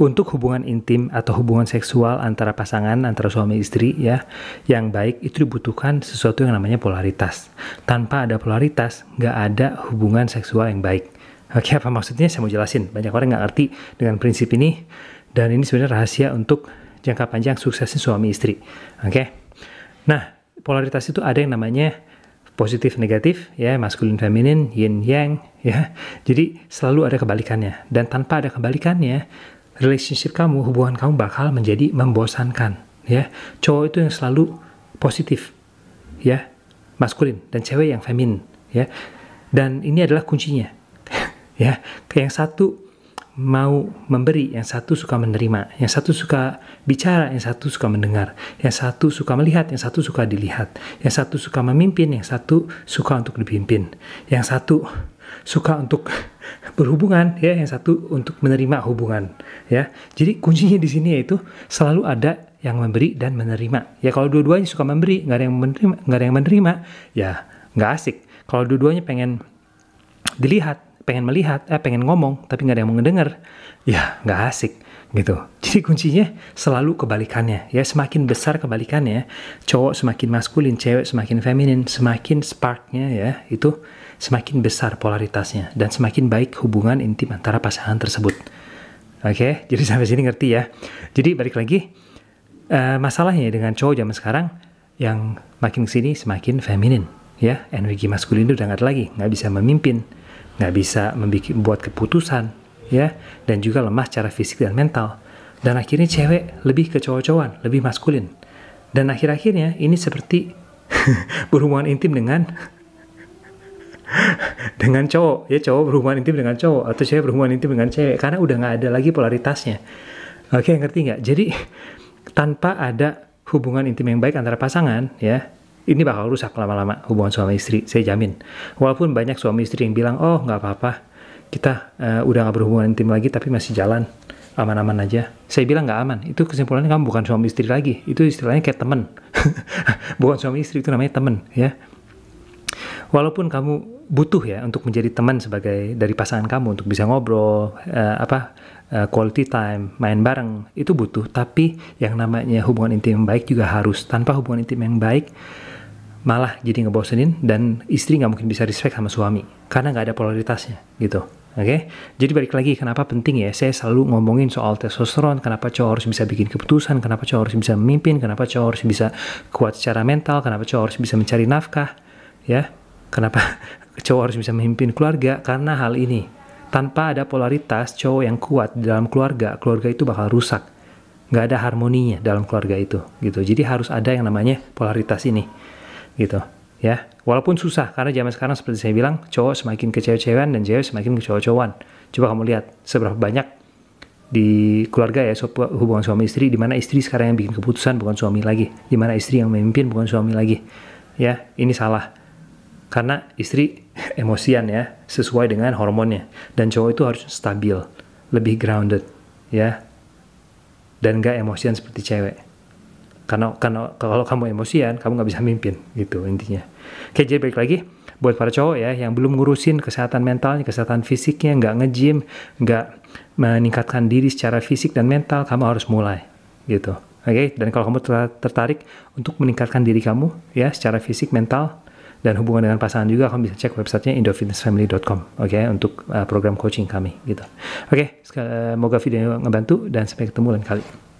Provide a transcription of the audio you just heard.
untuk hubungan intim atau hubungan seksual antara pasangan antara suami istri ya yang baik itu dibutuhkan sesuatu yang namanya polaritas tanpa ada polaritas nggak ada hubungan seksual yang baik oke apa maksudnya saya mau jelasin banyak orang nggak ngerti dengan prinsip ini dan ini sebenarnya rahasia untuk jangka panjang suksesnya suami istri oke nah polaritas itu ada yang namanya positif negatif ya maskulin feminin yin yang ya jadi selalu ada kebalikannya dan tanpa ada kebalikannya relationship kamu, hubungan kamu bakal menjadi membosankan, ya. Cowok itu yang selalu positif, ya, maskulin dan cewek yang feminin, ya. Dan ini adalah kuncinya, ya. Yang satu mau memberi, yang satu suka menerima, yang satu suka bicara, yang satu suka mendengar, yang satu suka melihat, yang satu suka dilihat, yang satu suka memimpin, yang satu suka untuk dipimpin, yang satu suka untuk berhubungan ya yang satu untuk menerima hubungan ya jadi kuncinya di sini yaitu selalu ada yang memberi dan menerima ya kalau dua-duanya suka memberi nggak ada yang menerima nggak ada yang menerima ya nggak asik kalau dua-duanya pengen dilihat pengen melihat eh pengen ngomong tapi nggak ada yang mau ngedenger ya nggak asik gitu. Jadi kuncinya selalu kebalikannya ya. Semakin besar kebalikannya, cowok semakin maskulin, cewek semakin feminin, semakin sparknya ya itu semakin besar polaritasnya dan semakin baik hubungan intim antara pasangan tersebut. Oke, okay? jadi sampai sini ngerti ya. Jadi balik lagi uh, masalahnya dengan cowok zaman sekarang yang makin kesini semakin feminin ya energi maskulin itu udah nggak ada lagi nggak bisa memimpin nggak bisa membuat keputusan ya dan juga lemah secara fisik dan mental dan akhirnya cewek lebih ke cowok cowokan lebih maskulin dan akhir-akhirnya ini seperti berhubungan intim dengan dengan cowok ya cowok berhubungan intim dengan cowok atau cewek berhubungan intim dengan cewek karena udah nggak ada lagi polaritasnya oke ngerti nggak jadi tanpa ada hubungan intim yang baik antara pasangan ya ini bakal rusak lama-lama hubungan suami istri saya jamin walaupun banyak suami istri yang bilang oh nggak apa-apa kita uh, udah nggak berhubungan intim lagi tapi masih jalan aman-aman aja. Saya bilang nggak aman. Itu kesimpulannya kamu bukan suami istri lagi. Itu istilahnya kayak temen. bukan suami istri itu namanya temen ya. Walaupun kamu butuh ya untuk menjadi teman sebagai dari pasangan kamu untuk bisa ngobrol uh, apa uh, quality time main bareng itu butuh tapi yang namanya hubungan intim yang baik juga harus tanpa hubungan intim yang baik malah jadi ngebosenin dan istri nggak mungkin bisa respect sama suami karena nggak ada polaritasnya gitu Oke, okay? jadi balik lagi kenapa penting ya? Saya selalu ngomongin soal testosteron, kenapa cowok harus bisa bikin keputusan, kenapa cowok harus bisa memimpin, kenapa cowok harus bisa kuat secara mental, kenapa cowok harus bisa mencari nafkah, ya? Kenapa cowok harus bisa memimpin keluarga? Karena hal ini. Tanpa ada polaritas cowok yang kuat di dalam keluarga, keluarga itu bakal rusak. Gak ada harmoninya dalam keluarga itu, gitu. Jadi harus ada yang namanya polaritas ini, gitu ya walaupun susah karena zaman sekarang seperti saya bilang cowok semakin ke cewek dan cewek semakin ke cowok coba kamu lihat seberapa banyak di keluarga ya hubungan suami istri di mana istri sekarang yang bikin keputusan bukan suami lagi di mana istri yang memimpin bukan suami lagi ya ini salah karena istri emosian ya sesuai dengan hormonnya dan cowok itu harus stabil lebih grounded ya dan gak emosian seperti cewek karena karena kalau kamu emosian kamu nggak bisa mimpin gitu intinya oke jadi balik lagi buat para cowok ya yang belum ngurusin kesehatan mentalnya kesehatan fisiknya nggak ngejim nggak meningkatkan diri secara fisik dan mental kamu harus mulai gitu oke okay? dan kalau kamu tertarik untuk meningkatkan diri kamu ya secara fisik mental dan hubungan dengan pasangan juga kamu bisa cek websitenya indofitnessfamily.com oke okay? untuk uh, program coaching kami gitu oke okay, semoga eh, video ini ngebantu dan sampai ketemu lain kali